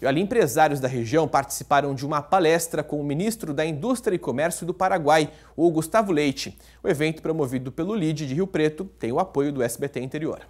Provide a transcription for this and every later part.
E Ali, empresários da região participaram de uma palestra com o ministro da Indústria e Comércio do Paraguai, o Gustavo Leite. O evento, promovido pelo LID de Rio Preto, tem o apoio do SBT Interior.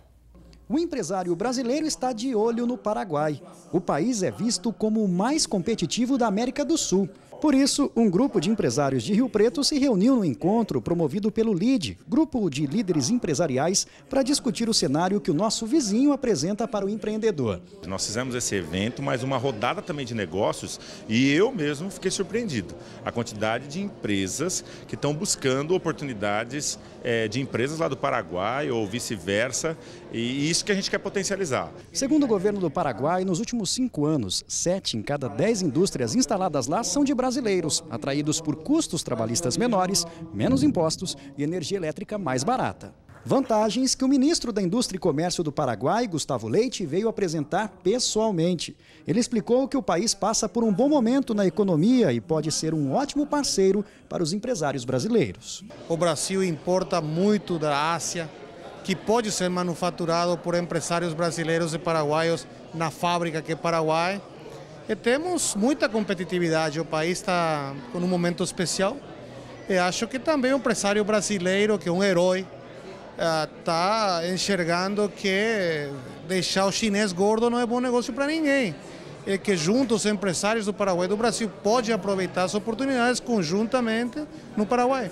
O empresário brasileiro está de olho no Paraguai. O país é visto como o mais competitivo da América do Sul. Por isso, um grupo de empresários de Rio Preto se reuniu no encontro promovido pelo LID, Grupo de Líderes Empresariais, para discutir o cenário que o nosso vizinho apresenta para o empreendedor. Nós fizemos esse evento, mas uma rodada também de negócios e eu mesmo fiquei surpreendido. A quantidade de empresas que estão buscando oportunidades é, de empresas lá do Paraguai ou vice-versa e isso que a gente quer potencializar. Segundo o governo do Paraguai, nos últimos cinco anos, sete em cada dez indústrias instaladas lá são de Brasil brasileiros, atraídos por custos trabalhistas menores, menos impostos e energia elétrica mais barata. Vantagens que o ministro da Indústria e Comércio do Paraguai, Gustavo Leite, veio apresentar pessoalmente. Ele explicou que o país passa por um bom momento na economia e pode ser um ótimo parceiro para os empresários brasileiros. O Brasil importa muito da Ásia, que pode ser manufaturado por empresários brasileiros e paraguaios na fábrica que é Paraguai e temos muita competitividade, o país está com um momento especial. E acho que também o empresário brasileiro, que é um herói, está eh, enxergando que deixar o chinês gordo não é bom negócio para ninguém. e que juntos os empresários do Paraguai e do Brasil podem aproveitar as oportunidades conjuntamente no Paraguai.